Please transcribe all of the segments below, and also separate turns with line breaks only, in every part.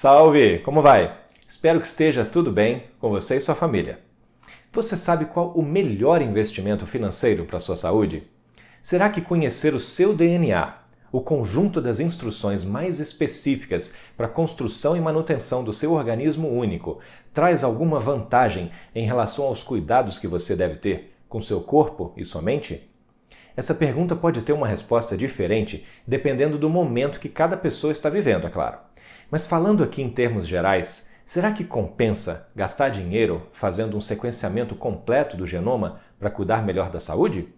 Salve! Como vai? Espero que esteja tudo bem com você e sua família. Você sabe qual o melhor investimento financeiro para sua saúde? Será que conhecer o seu DNA, o conjunto das instruções mais específicas para a construção e manutenção do seu organismo único, traz alguma vantagem em relação aos cuidados que você deve ter com seu corpo e sua mente? Essa pergunta pode ter uma resposta diferente dependendo do momento que cada pessoa está vivendo, é claro. Mas falando aqui em termos gerais, será que compensa gastar dinheiro fazendo um sequenciamento completo do genoma para cuidar melhor da saúde?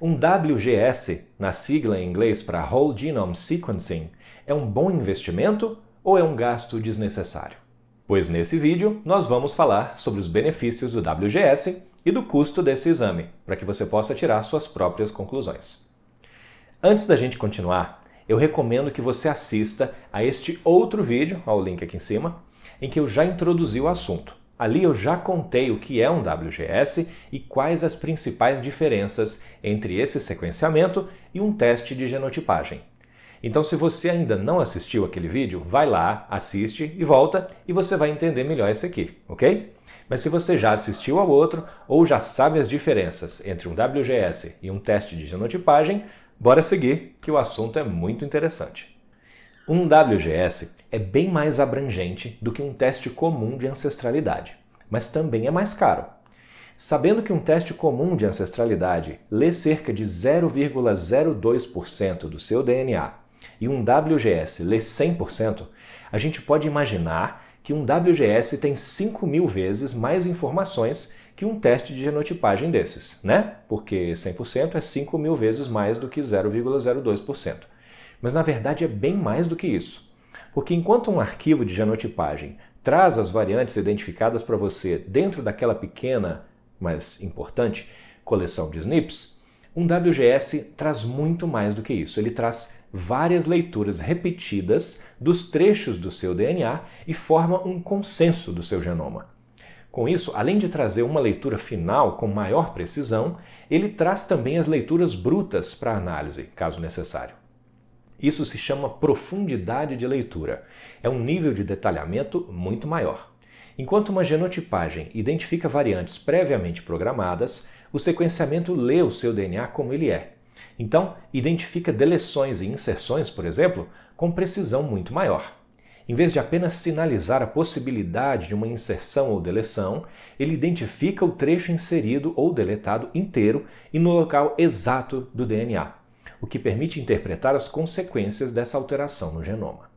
Um WGS, na sigla em inglês para Whole Genome Sequencing, é um bom investimento ou é um gasto desnecessário? Pois nesse vídeo nós vamos falar sobre os benefícios do WGS e do custo desse exame, para que você possa tirar suas próprias conclusões. Antes da gente continuar, eu recomendo que você assista a este outro vídeo, ao link aqui em cima, em que eu já introduzi o assunto. Ali eu já contei o que é um WGS e quais as principais diferenças entre esse sequenciamento e um teste de genotipagem. Então, se você ainda não assistiu aquele vídeo, vai lá, assiste e volta e você vai entender melhor esse aqui, ok? Mas se você já assistiu ao outro ou já sabe as diferenças entre um WGS e um teste de genotipagem, Bora seguir, que o assunto é muito interessante. Um WGS é bem mais abrangente do que um teste comum de ancestralidade, mas também é mais caro. Sabendo que um teste comum de ancestralidade lê cerca de 0,02% do seu DNA e um WGS lê 100%, a gente pode imaginar que um WGS tem 5 mil vezes mais informações que um teste de genotipagem desses, né? Porque 100% é 5 mil vezes mais do que 0,02%. Mas na verdade é bem mais do que isso. Porque enquanto um arquivo de genotipagem traz as variantes identificadas para você dentro daquela pequena, mas importante, coleção de SNPs, um WGS traz muito mais do que isso. Ele traz várias leituras repetidas dos trechos do seu DNA e forma um consenso do seu genoma. Com isso, além de trazer uma leitura final com maior precisão, ele traz também as leituras brutas para análise, caso necessário. Isso se chama profundidade de leitura. É um nível de detalhamento muito maior. Enquanto uma genotipagem identifica variantes previamente programadas, o sequenciamento lê o seu DNA como ele é. Então, identifica deleções e inserções, por exemplo, com precisão muito maior. Em vez de apenas sinalizar a possibilidade de uma inserção ou deleção, ele identifica o trecho inserido ou deletado inteiro e no local exato do DNA, o que permite interpretar as consequências dessa alteração no genoma.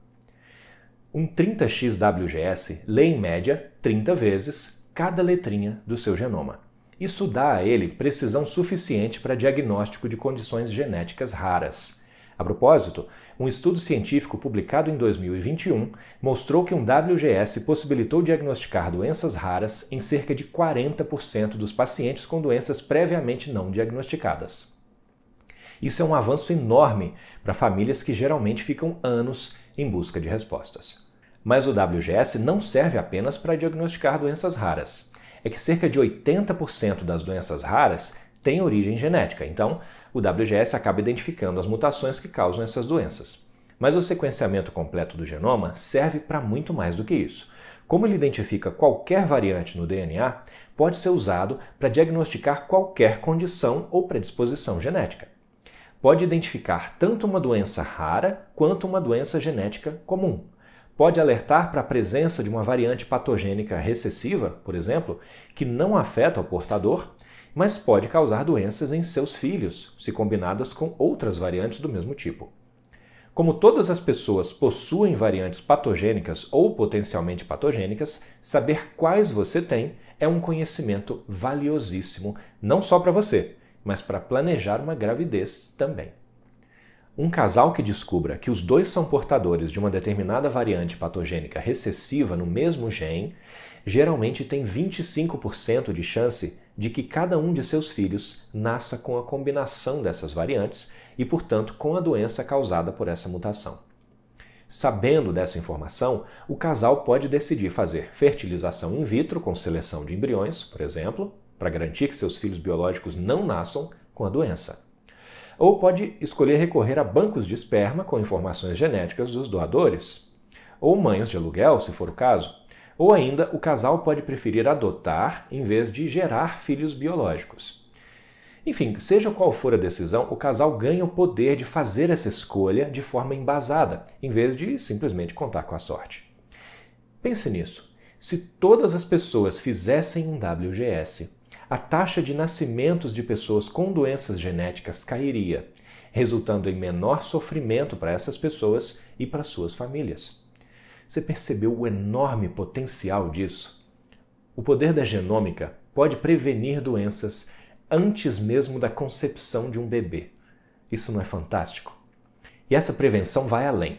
Um 30xWGS lê em média 30 vezes cada letrinha do seu genoma. Isso dá a ele precisão suficiente para diagnóstico de condições genéticas raras. A propósito, um estudo científico publicado em 2021 mostrou que um WGS possibilitou diagnosticar doenças raras em cerca de 40% dos pacientes com doenças previamente não diagnosticadas. Isso é um avanço enorme para famílias que geralmente ficam anos em busca de respostas. Mas o WGS não serve apenas para diagnosticar doenças raras. É que cerca de 80% das doenças raras tem origem genética. Então, o WGS acaba identificando as mutações que causam essas doenças. Mas o sequenciamento completo do genoma serve para muito mais do que isso. Como ele identifica qualquer variante no DNA, pode ser usado para diagnosticar qualquer condição ou predisposição genética. Pode identificar tanto uma doença rara quanto uma doença genética comum. Pode alertar para a presença de uma variante patogênica recessiva, por exemplo, que não afeta o portador mas pode causar doenças em seus filhos, se combinadas com outras variantes do mesmo tipo. Como todas as pessoas possuem variantes patogênicas ou potencialmente patogênicas, saber quais você tem é um conhecimento valiosíssimo, não só para você, mas para planejar uma gravidez também. Um casal que descubra que os dois são portadores de uma determinada variante patogênica recessiva no mesmo gene geralmente tem 25% de chance de que cada um de seus filhos nasça com a combinação dessas variantes e, portanto, com a doença causada por essa mutação. Sabendo dessa informação, o casal pode decidir fazer fertilização in vitro com seleção de embriões, por exemplo, para garantir que seus filhos biológicos não nasçam com a doença ou pode escolher recorrer a bancos de esperma com informações genéticas dos doadores, ou mães de aluguel, se for o caso, ou ainda o casal pode preferir adotar em vez de gerar filhos biológicos. Enfim, seja qual for a decisão, o casal ganha o poder de fazer essa escolha de forma embasada, em vez de simplesmente contar com a sorte. Pense nisso. Se todas as pessoas fizessem um WGS, a taxa de nascimentos de pessoas com doenças genéticas cairia, resultando em menor sofrimento para essas pessoas e para suas famílias. Você percebeu o enorme potencial disso? O poder da genômica pode prevenir doenças antes mesmo da concepção de um bebê. Isso não é fantástico? E essa prevenção vai além.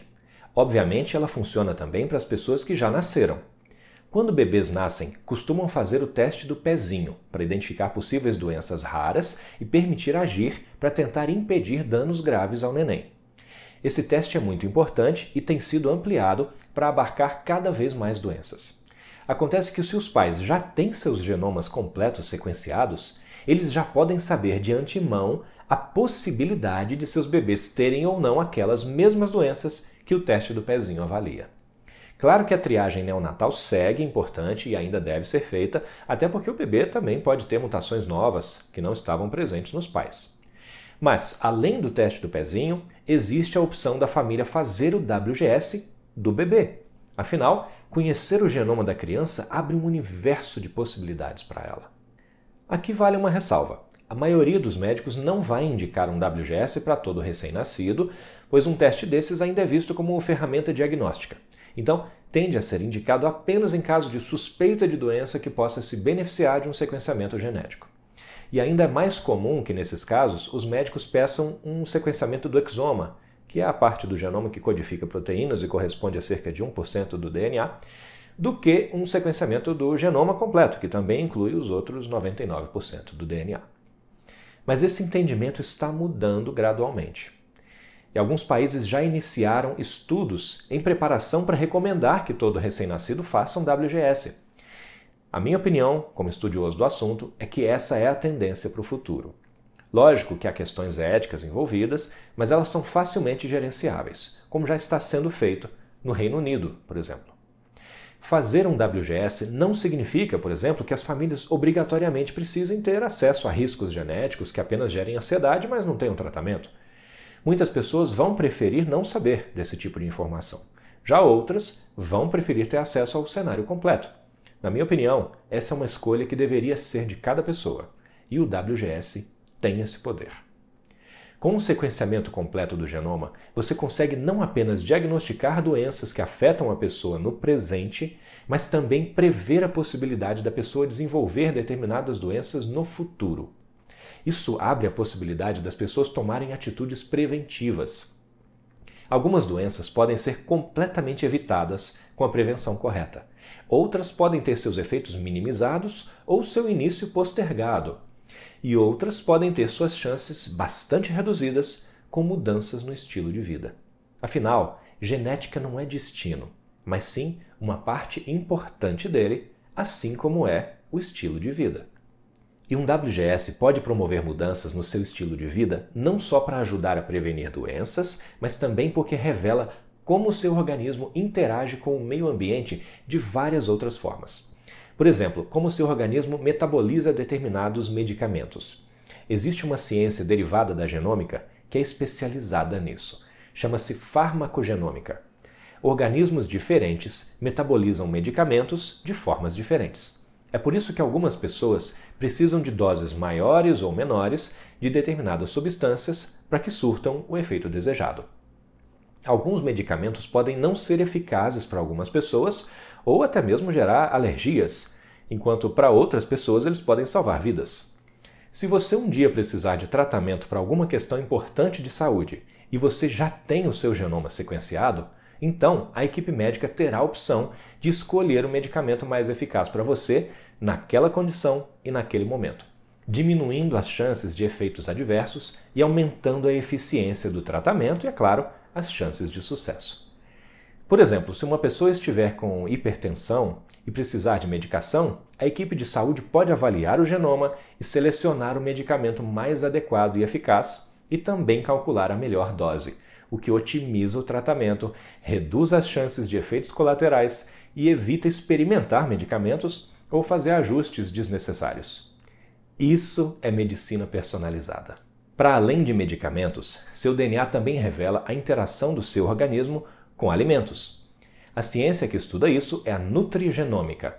Obviamente, ela funciona também para as pessoas que já nasceram, quando bebês nascem, costumam fazer o teste do pezinho para identificar possíveis doenças raras e permitir agir para tentar impedir danos graves ao neném. Esse teste é muito importante e tem sido ampliado para abarcar cada vez mais doenças. Acontece que, se os pais já têm seus genomas completos sequenciados, eles já podem saber de antemão a possibilidade de seus bebês terem ou não aquelas mesmas doenças que o teste do pezinho avalia. Claro que a triagem neonatal segue importante e ainda deve ser feita, até porque o bebê também pode ter mutações novas que não estavam presentes nos pais. Mas, além do teste do pezinho, existe a opção da família fazer o WGS do bebê. Afinal, conhecer o genoma da criança abre um universo de possibilidades para ela. Aqui vale uma ressalva. A maioria dos médicos não vai indicar um WGS para todo recém-nascido, pois um teste desses ainda é visto como ferramenta diagnóstica. Então, tende a ser indicado apenas em caso de suspeita de doença que possa se beneficiar de um sequenciamento genético. E ainda é mais comum que, nesses casos, os médicos peçam um sequenciamento do exoma, que é a parte do genoma que codifica proteínas e corresponde a cerca de 1% do DNA, do que um sequenciamento do genoma completo, que também inclui os outros 99% do DNA. Mas esse entendimento está mudando gradualmente. E alguns países já iniciaram estudos em preparação para recomendar que todo recém-nascido faça um WGS. A minha opinião, como estudioso do assunto, é que essa é a tendência para o futuro. Lógico que há questões éticas envolvidas, mas elas são facilmente gerenciáveis, como já está sendo feito no Reino Unido, por exemplo. Fazer um WGS não significa, por exemplo, que as famílias obrigatoriamente precisem ter acesso a riscos genéticos que apenas gerem ansiedade, mas não tenham tratamento. Muitas pessoas vão preferir não saber desse tipo de informação. Já outras vão preferir ter acesso ao cenário completo. Na minha opinião, essa é uma escolha que deveria ser de cada pessoa, e o WGS tem esse poder. Com o um sequenciamento completo do genoma, você consegue não apenas diagnosticar doenças que afetam a pessoa no presente, mas também prever a possibilidade da pessoa desenvolver determinadas doenças no futuro. Isso abre a possibilidade das pessoas tomarem atitudes preventivas. Algumas doenças podem ser completamente evitadas com a prevenção correta. Outras podem ter seus efeitos minimizados ou seu início postergado. E outras podem ter suas chances bastante reduzidas com mudanças no estilo de vida. Afinal, genética não é destino, mas sim uma parte importante dele, assim como é o estilo de vida. E um WGS pode promover mudanças no seu estilo de vida não só para ajudar a prevenir doenças, mas também porque revela como o seu organismo interage com o meio ambiente de várias outras formas. Por exemplo, como o seu organismo metaboliza determinados medicamentos. Existe uma ciência derivada da genômica que é especializada nisso. Chama-se farmacogenômica. Organismos diferentes metabolizam medicamentos de formas diferentes. É por isso que algumas pessoas precisam de doses maiores ou menores de determinadas substâncias para que surtam o efeito desejado. Alguns medicamentos podem não ser eficazes para algumas pessoas ou até mesmo gerar alergias, enquanto para outras pessoas eles podem salvar vidas. Se você um dia precisar de tratamento para alguma questão importante de saúde e você já tem o seu genoma sequenciado, então a equipe médica terá a opção de escolher o medicamento mais eficaz para você naquela condição e naquele momento, diminuindo as chances de efeitos adversos e aumentando a eficiência do tratamento e, é claro, as chances de sucesso. Por exemplo, se uma pessoa estiver com hipertensão e precisar de medicação, a equipe de saúde pode avaliar o genoma e selecionar o medicamento mais adequado e eficaz e também calcular a melhor dose, o que otimiza o tratamento, reduz as chances de efeitos colaterais e evita experimentar medicamentos ou fazer ajustes desnecessários. Isso é medicina personalizada. Para além de medicamentos, seu DNA também revela a interação do seu organismo com alimentos. A ciência que estuda isso é a nutrigenômica.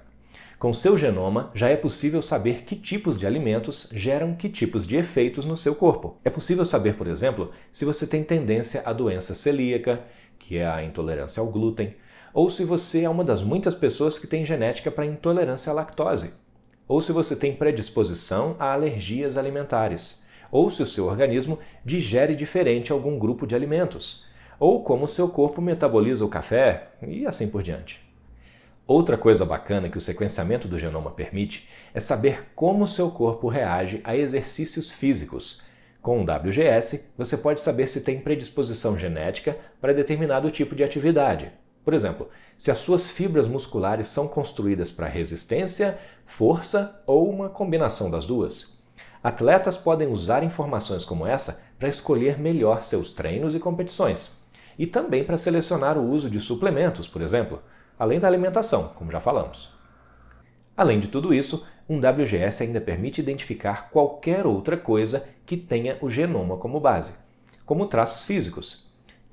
Com seu genoma, já é possível saber que tipos de alimentos geram que tipos de efeitos no seu corpo. É possível saber, por exemplo, se você tem tendência à doença celíaca, que é a intolerância ao glúten, ou se você é uma das muitas pessoas que tem genética para intolerância à lactose, ou se você tem predisposição a alergias alimentares, ou se o seu organismo digere diferente algum grupo de alimentos, ou como seu corpo metaboliza o café e assim por diante. Outra coisa bacana que o sequenciamento do genoma permite é saber como seu corpo reage a exercícios físicos. Com o WGS, você pode saber se tem predisposição genética para determinado tipo de atividade, por exemplo, se as suas fibras musculares são construídas para resistência, força ou uma combinação das duas. Atletas podem usar informações como essa para escolher melhor seus treinos e competições, e também para selecionar o uso de suplementos, por exemplo, além da alimentação, como já falamos. Além de tudo isso, um WGS ainda permite identificar qualquer outra coisa que tenha o genoma como base, como traços físicos,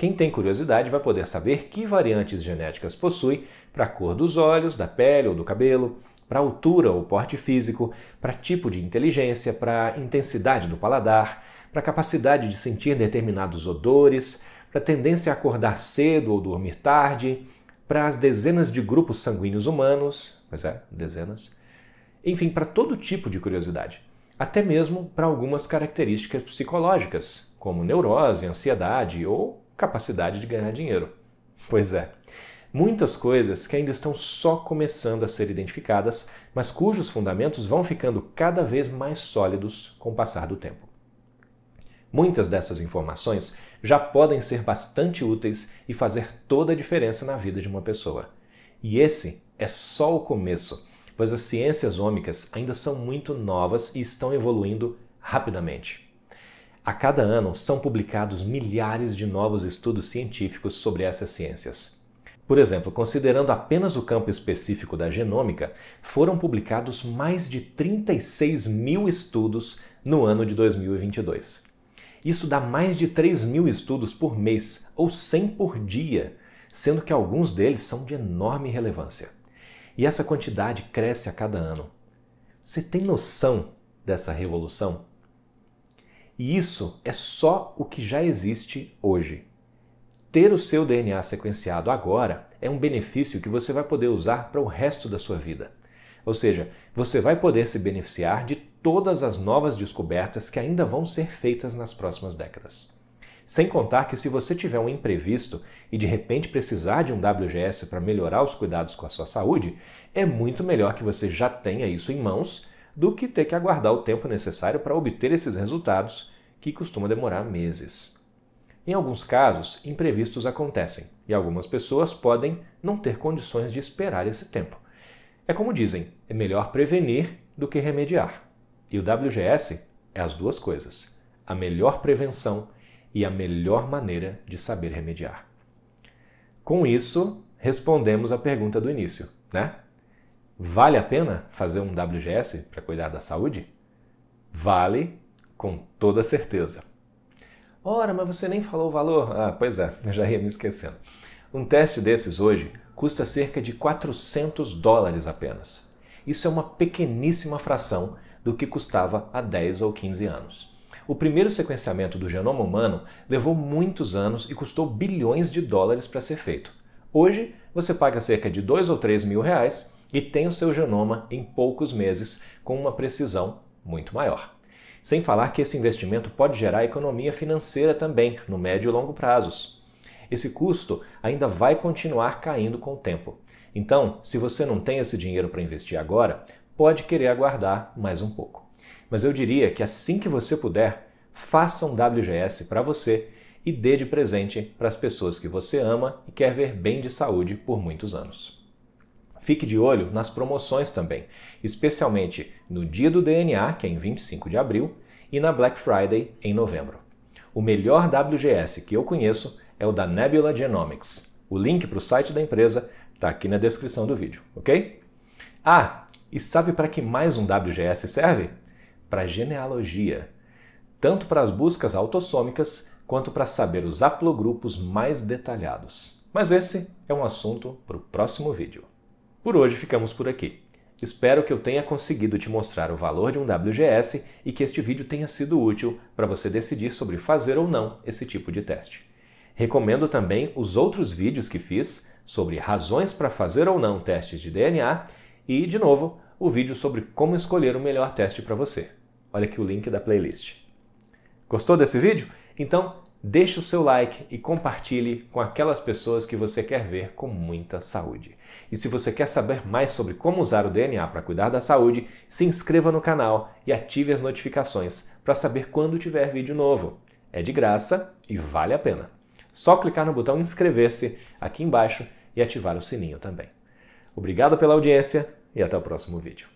quem tem curiosidade vai poder saber que variantes genéticas possui para a cor dos olhos, da pele ou do cabelo, para altura ou porte físico, para tipo de inteligência, para intensidade do paladar, para capacidade de sentir determinados odores, para tendência a acordar cedo ou dormir tarde, para as dezenas de grupos sanguíneos humanos, pois é, dezenas, enfim, para todo tipo de curiosidade, até mesmo para algumas características psicológicas, como neurose, ansiedade ou capacidade de ganhar dinheiro. Pois é. Muitas coisas que ainda estão só começando a ser identificadas, mas cujos fundamentos vão ficando cada vez mais sólidos com o passar do tempo. Muitas dessas informações já podem ser bastante úteis e fazer toda a diferença na vida de uma pessoa. E esse é só o começo, pois as ciências ômicas ainda são muito novas e estão evoluindo rapidamente. A cada ano são publicados milhares de novos estudos científicos sobre essas ciências. Por exemplo, considerando apenas o campo específico da genômica, foram publicados mais de 36 mil estudos no ano de 2022. Isso dá mais de 3 mil estudos por mês, ou 100 por dia, sendo que alguns deles são de enorme relevância. E essa quantidade cresce a cada ano. Você tem noção dessa revolução? E isso é só o que já existe hoje. Ter o seu DNA sequenciado agora é um benefício que você vai poder usar para o resto da sua vida. Ou seja, você vai poder se beneficiar de todas as novas descobertas que ainda vão ser feitas nas próximas décadas. Sem contar que se você tiver um imprevisto e de repente precisar de um WGS para melhorar os cuidados com a sua saúde, é muito melhor que você já tenha isso em mãos do que ter que aguardar o tempo necessário para obter esses resultados, que costuma demorar meses. Em alguns casos, imprevistos acontecem e algumas pessoas podem não ter condições de esperar esse tempo. É como dizem, é melhor prevenir do que remediar. E o WGS é as duas coisas: a melhor prevenção e a melhor maneira de saber remediar. Com isso, respondemos a pergunta do início, né? Vale a pena fazer um WGS para cuidar da saúde? Vale, com toda certeza. Ora, mas você nem falou o valor. Ah, pois é, eu já ia me esquecendo. Um teste desses hoje custa cerca de 400 dólares apenas. Isso é uma pequeníssima fração do que custava há 10 ou 15 anos. O primeiro sequenciamento do genoma humano levou muitos anos e custou bilhões de dólares para ser feito. Hoje, você paga cerca de 2 ou 3 mil reais e tem o seu genoma em poucos meses, com uma precisão muito maior. Sem falar que esse investimento pode gerar economia financeira também, no médio e longo prazos. Esse custo ainda vai continuar caindo com o tempo. Então, se você não tem esse dinheiro para investir agora, pode querer aguardar mais um pouco. Mas eu diria que assim que você puder, faça um WGS para você e dê de presente para as pessoas que você ama e quer ver bem de saúde por muitos anos. Fique de olho nas promoções também, especialmente no dia do DNA, que é em 25 de abril, e na Black Friday, em novembro. O melhor WGS que eu conheço é o da Nebula Genomics. O link para o site da empresa está aqui na descrição do vídeo, ok? Ah, e sabe para que mais um WGS serve? Para genealogia, tanto para as buscas autossômicas quanto para saber os haplogrupos mais detalhados. Mas esse é um assunto para o próximo vídeo. Por hoje ficamos por aqui. Espero que eu tenha conseguido te mostrar o valor de um WGS e que este vídeo tenha sido útil para você decidir sobre fazer ou não esse tipo de teste. Recomendo também os outros vídeos que fiz sobre razões para fazer ou não testes de DNA e, de novo, o vídeo sobre como escolher o melhor teste para você. Olha aqui o link da playlist. Gostou desse vídeo? Então deixe o seu like e compartilhe com aquelas pessoas que você quer ver com muita saúde. E se você quer saber mais sobre como usar o DNA para cuidar da saúde, se inscreva no canal e ative as notificações para saber quando tiver vídeo novo. É de graça e vale a pena. Só clicar no botão inscrever-se aqui embaixo e ativar o sininho também. Obrigado pela audiência e até o próximo vídeo.